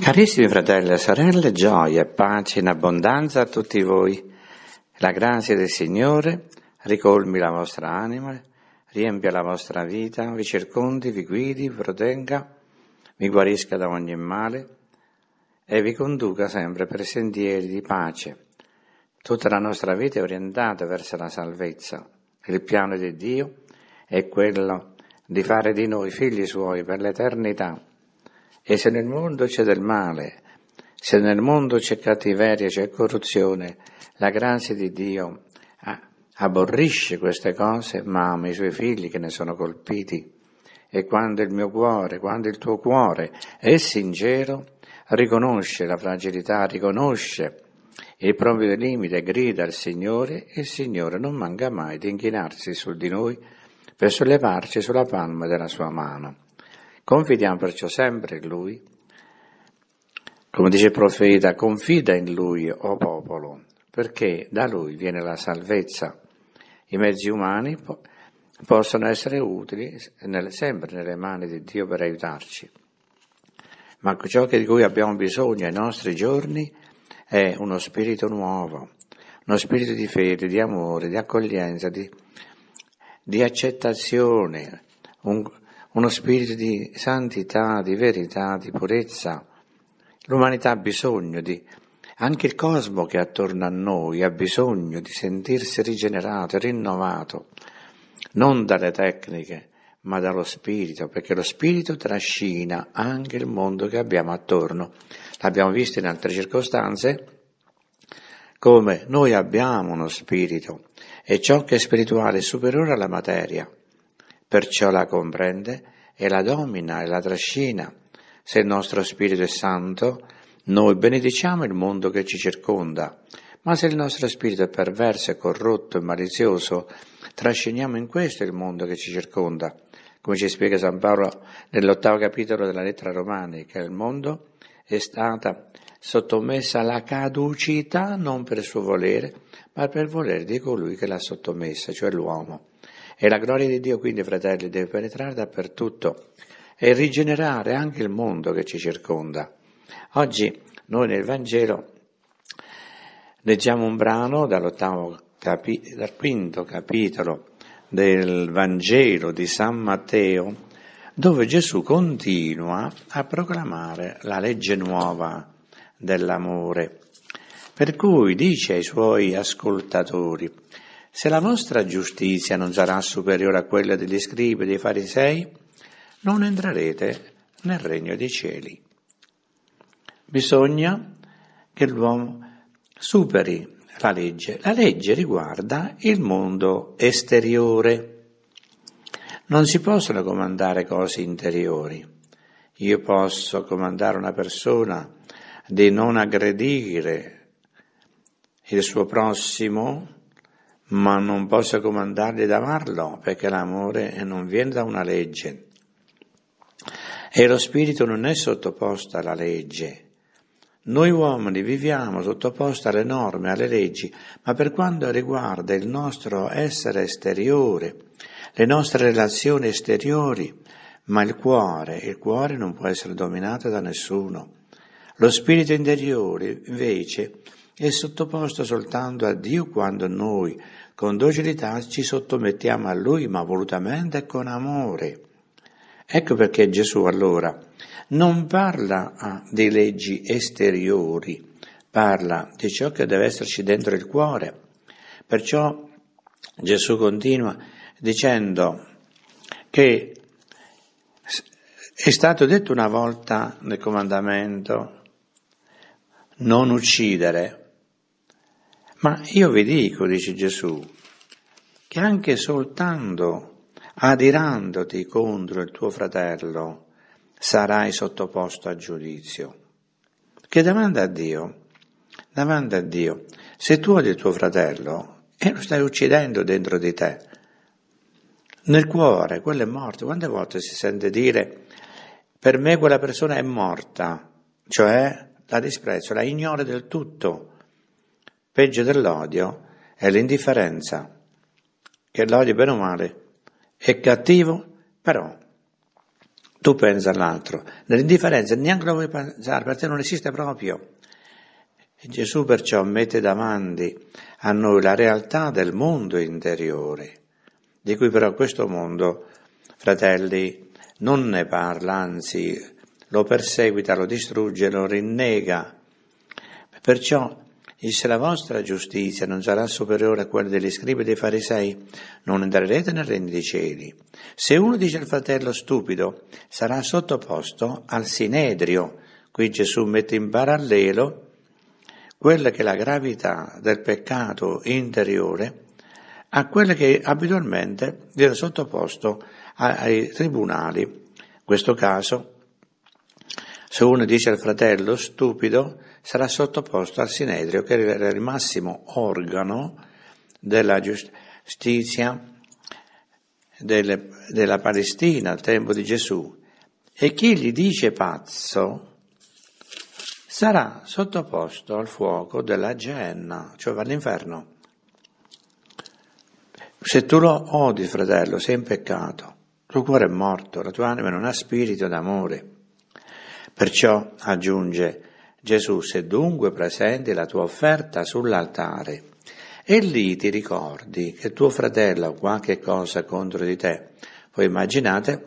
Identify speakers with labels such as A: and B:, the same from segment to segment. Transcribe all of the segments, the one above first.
A: Carissimi fratelli e sorelle, gioia e pace in abbondanza a tutti voi. La grazia del Signore ricolmi la vostra anima, riempia la vostra vita, vi circondi, vi guidi, vi protegga, vi guarisca da ogni male e vi conduca sempre per sentieri di pace. Tutta la nostra vita è orientata verso la salvezza. Il piano di Dio è quello di fare di noi figli suoi per l'eternità e se nel mondo c'è del male, se nel mondo c'è cattiveria, c'è corruzione, la grazia di Dio ah, aborrisce queste cose, ma ama i suoi figli che ne sono colpiti. E quando il mio cuore, quando il tuo cuore è sincero, riconosce la fragilità, riconosce il proprio limite, grida al Signore e il Signore non manca mai di inchinarsi su di noi per sollevarci sulla palma della sua mano. Confidiamo perciò sempre in Lui. Come dice il profeta, confida in Lui, o oh popolo, perché da Lui viene la salvezza. I mezzi umani po- possono essere utili nel, sempre nelle mani di Dio per aiutarci. Ma ciò di cui abbiamo bisogno ai nostri giorni è uno spirito nuovo, uno spirito di fede, di amore, di accoglienza, di, di accettazione, un, uno spirito di santità, di verità, di purezza. L'umanità ha bisogno di, anche il cosmo che è attorno a noi ha bisogno di sentirsi rigenerato, rinnovato, non dalle tecniche, ma dallo spirito, perché lo spirito trascina anche il mondo che abbiamo attorno. L'abbiamo visto in altre circostanze, come noi abbiamo uno spirito e ciò che è spirituale è superiore alla materia perciò la comprende e la domina e la trascina. Se il nostro Spirito è santo, noi benediciamo il mondo che ci circonda, ma se il nostro spirito è perverso, corrotto e malizioso, trasciniamo in questo il mondo che ci circonda, come ci spiega San Paolo nell'ottavo capitolo della lettera Romani, che il mondo è stata sottomessa alla caducità non per suo volere, ma per volere di colui che l'ha sottomessa, cioè l'uomo. E la gloria di Dio, quindi, fratelli, deve penetrare dappertutto e rigenerare anche il mondo che ci circonda. Oggi noi nel Vangelo leggiamo un brano capi- dal quinto capitolo del Vangelo di San Matteo, dove Gesù continua a proclamare la legge nuova dell'amore, per cui dice ai suoi ascoltatori, se la vostra giustizia non sarà superiore a quella degli scribi e dei farisei, non entrerete nel regno dei cieli. Bisogna che l'uomo superi la legge. La legge riguarda il mondo esteriore. Non si possono comandare cose interiori. Io posso comandare una persona di non aggredire il suo prossimo ma non posso comandarli ad amarlo, perché l'amore non viene da una legge. E lo spirito non è sottoposto alla legge. Noi uomini viviamo sottoposti alle norme, alle leggi, ma per quanto riguarda il nostro essere esteriore, le nostre relazioni esteriori, ma il cuore, il cuore non può essere dominato da nessuno. Lo spirito interiore, invece, è sottoposto soltanto a Dio quando noi con docilità ci sottomettiamo a Lui, ma volutamente con amore. Ecco perché Gesù allora non parla ah, di leggi esteriori, parla di ciò che deve esserci dentro il cuore. Perciò Gesù continua dicendo che è stato detto una volta nel comandamento non uccidere, ma io vi dico, dice Gesù, che anche soltanto adirandoti contro il tuo fratello sarai sottoposto a giudizio. Che domanda a Dio, Domanda a Dio, se tu odi il tuo fratello e lo stai uccidendo dentro di te, nel cuore, quello è morto. Quante volte si sente dire per me quella persona è morta, cioè la disprezzo, la ignoro del tutto. Peggio dell'odio è l'indifferenza, che l'odio bene o male è cattivo, però tu pensi all'altro. Nell'indifferenza neanche lo vuoi pensare, perché non esiste proprio. Gesù perciò mette davanti a noi la realtà del mondo interiore, di cui però questo mondo, fratelli, non ne parla, anzi lo perseguita, lo distrugge, lo rinnega. Perciò e se la vostra giustizia non sarà superiore a quella degli scribi e dei farisei, non entrerete nel regno dei cieli. Se uno dice al fratello stupido, sarà sottoposto al sinedrio. Qui Gesù mette in parallelo quella che è la gravità del peccato interiore a quella che abitualmente viene sottoposto ai tribunali. In questo caso se uno dice al fratello stupido, sarà sottoposto al sinedrio che era il massimo organo della giustizia delle, della Palestina al tempo di Gesù. E chi gli dice pazzo sarà sottoposto al fuoco della genna, cioè va all'inferno. Se tu lo odi, fratello, sei in peccato, il tuo cuore è morto, la tua anima non ha spirito d'amore. Perciò aggiunge Gesù, se dunque presenti la tua offerta sull'altare e lì ti ricordi che tuo fratello ha qualche cosa contro di te, voi immaginate,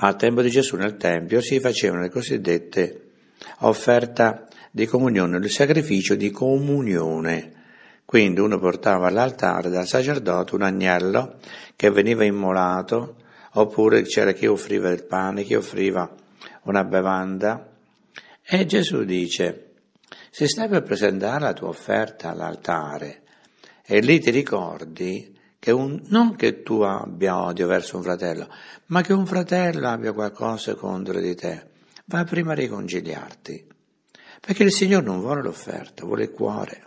A: al tempo di Gesù nel Tempio si facevano le cosiddette offerte di comunione, il sacrificio di comunione. Quindi uno portava all'altare dal sacerdote un agnello che veniva immolato, oppure c'era chi offriva il pane, chi offriva una bevanda? E Gesù dice, se stai per presentare la tua offerta all'altare e lì ti ricordi che un, non che tu abbia odio verso un fratello, ma che un fratello abbia qualcosa contro di te, vai prima a riconciliarti. Perché il Signore non vuole l'offerta, vuole il cuore.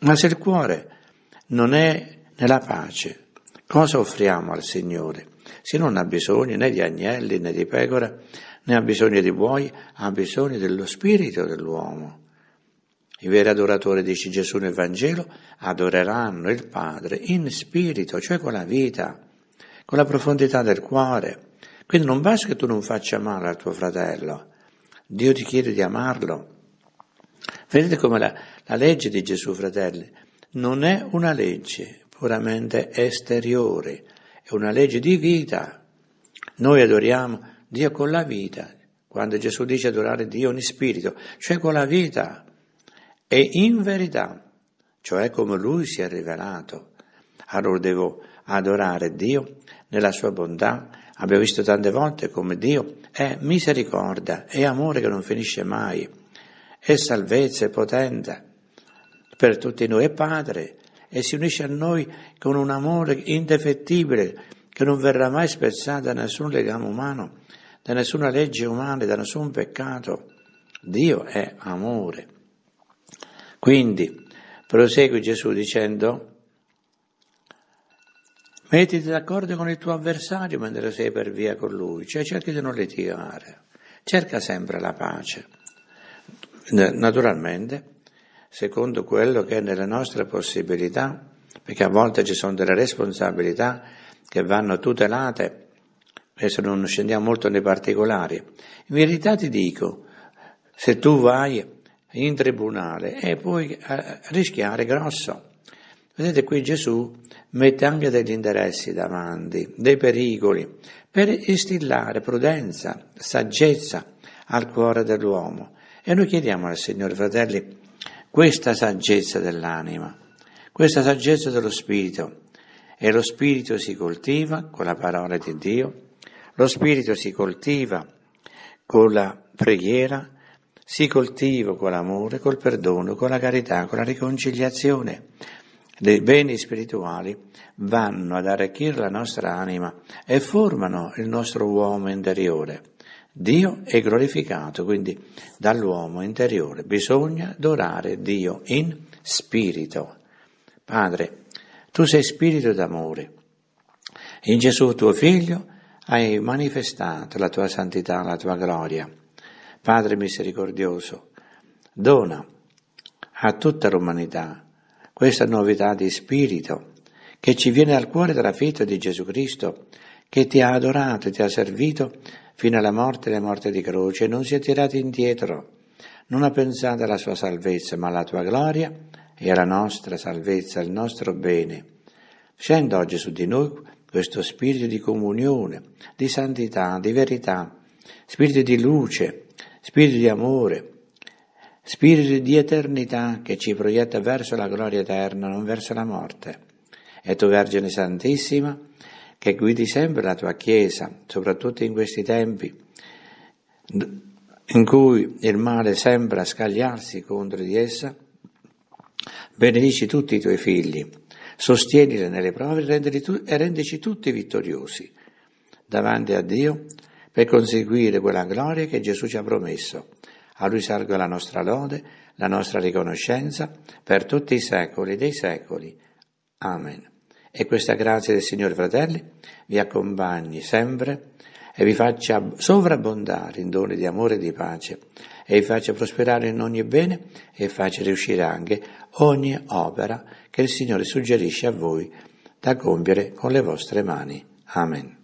A: Ma se il cuore non è nella pace, cosa offriamo al Signore? Se non ha bisogno né di agnelli né di pecore, né ha bisogno di buoi, ha bisogno dello spirito dell'uomo. I veri adoratori, dice Gesù nel Vangelo, adoreranno il Padre in spirito, cioè con la vita, con la profondità del cuore. Quindi non basta che tu non faccia male al tuo fratello, Dio ti chiede di amarlo. Vedete come la, la legge di Gesù, fratelli, non è una legge puramente esteriore, è una legge di vita. Noi adoriamo Dio con la vita, quando Gesù dice adorare Dio in spirito, cioè con la vita e in verità, cioè come Lui si è rivelato. Allora devo adorare Dio nella sua bontà. Abbiamo visto tante volte come Dio è misericordia, è amore che non finisce mai, è salvezza, è potenza per tutti noi, è Padre, e si unisce a noi con un amore indefettibile che non verrà mai spezzato da nessun legame umano, da nessuna legge umana, da nessun peccato. Dio è amore. Quindi prosegue Gesù dicendo, mettiti d'accordo con il tuo avversario mentre sei per via con lui, cioè cerchi di non litigare, cerca sempre la pace. Naturalmente secondo quello che è nelle nostre possibilità, perché a volte ci sono delle responsabilità che vanno tutelate, adesso non scendiamo molto nei particolari. In verità ti dico, se tu vai in tribunale e puoi eh, rischiare grosso. Vedete qui Gesù mette anche degli interessi davanti, dei pericoli, per instillare prudenza, saggezza al cuore dell'uomo. E noi chiediamo al Signore, fratelli, questa saggezza dell'anima, questa saggezza dello spirito, e lo spirito si coltiva con la parola di Dio, lo spirito si coltiva con la preghiera, si coltiva con l'amore, col perdono, con la carità, con la riconciliazione. I beni spirituali vanno ad arricchire la nostra anima e formano il nostro uomo interiore. Dio è glorificato, quindi dall'uomo interiore bisogna adorare Dio in spirito. Padre, tu sei spirito d'amore. In Gesù tuo figlio hai manifestato la tua santità, la tua gloria. Padre misericordioso, dona a tutta l'umanità questa novità di spirito che ci viene dal cuore della trafitto di Gesù Cristo, che ti ha adorato e ti ha servito fino alla morte e alla morte di croce, non si è tirato indietro, non ha pensato alla sua salvezza, ma alla tua gloria e alla nostra salvezza, al nostro bene. Scenda oggi su di noi questo spirito di comunione, di santità, di verità, spirito di luce, spirito di amore, spirito di eternità che ci proietta verso la gloria eterna, non verso la morte. E tu, Vergine Santissima, che guidi sempre la tua Chiesa, soprattutto in questi tempi in cui il male sembra scagliarsi contro di essa. Benedici tutti i tuoi figli, sostienili nelle prove e rendici tutti vittoriosi davanti a Dio per conseguire quella gloria che Gesù ci ha promesso. A Lui salga la nostra lode, la nostra riconoscenza per tutti i secoli dei secoli. Amen. E questa grazia del Signore, fratelli, vi accompagni sempre e vi faccia sovrabbondare in doni di amore e di pace, e vi faccia prosperare in ogni bene e faccia riuscire anche ogni opera che il Signore suggerisce a voi da compiere con le vostre mani. Amen.